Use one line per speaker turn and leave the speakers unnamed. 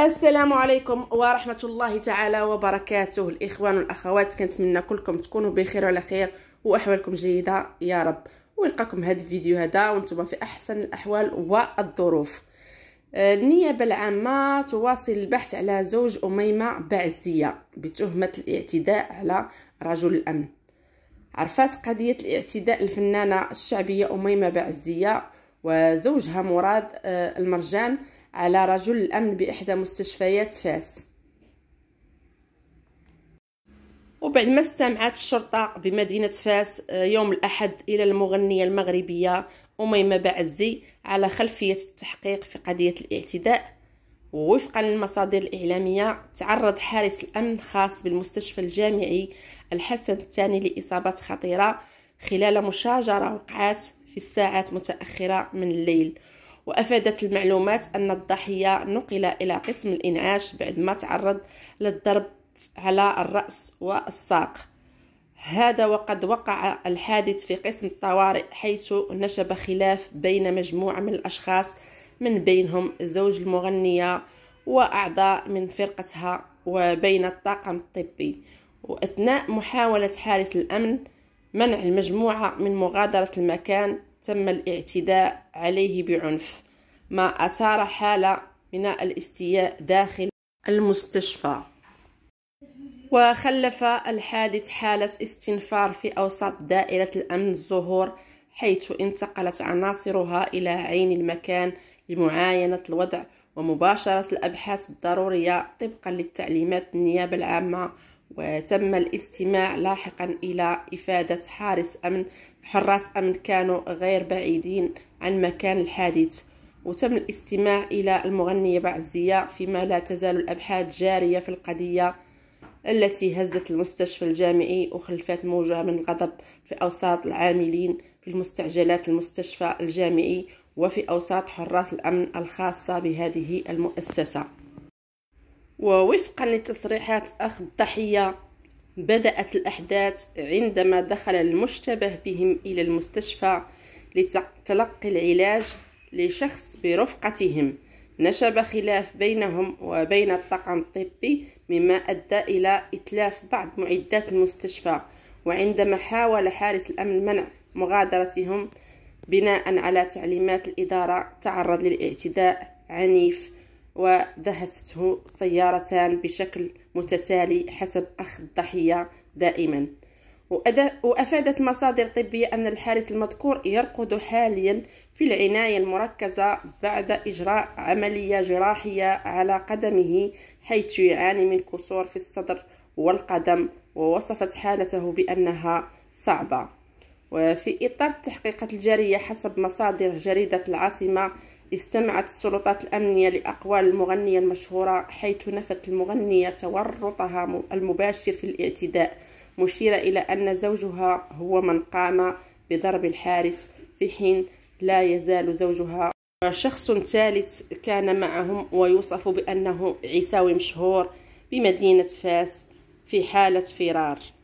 السلام عليكم ورحمة الله تعالى وبركاته الإخوان والأخوات كنتمنى كلكم تكونوا بخير وعلى خير وأحوالكم جيدة يا رب ونلقاكم هذا الفيديو هذا وانتم في أحسن الأحوال والظروف آه، النيابة العامة تواصل البحث على زوج أميمة بعزية بتهمة الاعتداء على رجل الأمن عرفات قضية الاعتداء الفنانة الشعبية أميمة بعزية وزوجها مراد آه، المرجان على رجل الأمن بإحدى مستشفيات فاس وبعد ما استمعت الشرطة بمدينة فاس آه، يوم الأحد إلى المغنية المغربية أميمة باعزي على خلفية التحقيق في قضية الاعتداء ووفقا للمصادر الإعلامية تعرض حارس الأمن خاص بالمستشفى الجامعي الحسن الثاني لإصابات خطيرة خلال مشاجرة وقعت في الساعات متأخرة من الليل وأفادت المعلومات أن الضحية نقل إلى قسم الإنعاش ما تعرض للضرب على الرأس والساق هذا وقد وقع الحادث في قسم الطوارئ حيث نشب خلاف بين مجموعة من الأشخاص من بينهم زوج المغنية وأعضاء من فرقتها وبين الطاقم الطبي وأثناء محاولة حارس الأمن منع المجموعة من مغادرة المكان تم الاعتداء عليه بعنف ما أثار حالة من الاستياء داخل المستشفى وخلف الحادث حالة استنفار في أوساط دائرة الأمن الزهور حيث انتقلت عناصرها إلى عين المكان لمعاينة الوضع ومباشرة الأبحاث الضرورية طبقا للتعليمات النيابة العامة وتم الاستماع لاحقا إلى إفادة حارس أمن حراس أمن كانوا غير بعيدين عن مكان الحادث وتم الاستماع إلى المغنية بعزية فيما لا تزال الأبحاث جارية في القضية التي هزت المستشفى الجامعي وخلفت موجة من الغضب في أوساط العاملين في المستعجلات المستشفى الجامعي وفي أوساط حراس الأمن الخاصة بهذه المؤسسة ووفقا لتصريحات أخ الضحية بدأت الأحداث عندما دخل المشتبه بهم إلى المستشفى لتلقي العلاج لشخص برفقتهم نشب خلاف بينهم وبين الطاقم الطبي مما أدى إلى إتلاف بعض معدات المستشفى وعندما حاول حارس الأمن منع مغادرتهم بناء على تعليمات الإدارة تعرض للاعتداء عنيف ودهسته سيارتان بشكل متتالي حسب أخ الضحية دائما وأفادت مصادر طبية أن الحارس المذكور يرقد حاليا في العناية المركزة بعد إجراء عملية جراحية على قدمه حيث يعاني من كسور في الصدر والقدم ووصفت حالته بأنها صعبة وفي إطار التحقيقات الجارية حسب مصادر جريدة العاصمة استمعت السلطات الأمنية لأقوال المغنية المشهورة حيث نفت المغنية تورطها المباشر في الاعتداء مشيرة إلى أن زوجها هو من قام بضرب الحارس في حين لا يزال زوجها شخص ثالث كان معهم ويوصف بأنه عيساوي مشهور بمدينة فاس في حالة فرار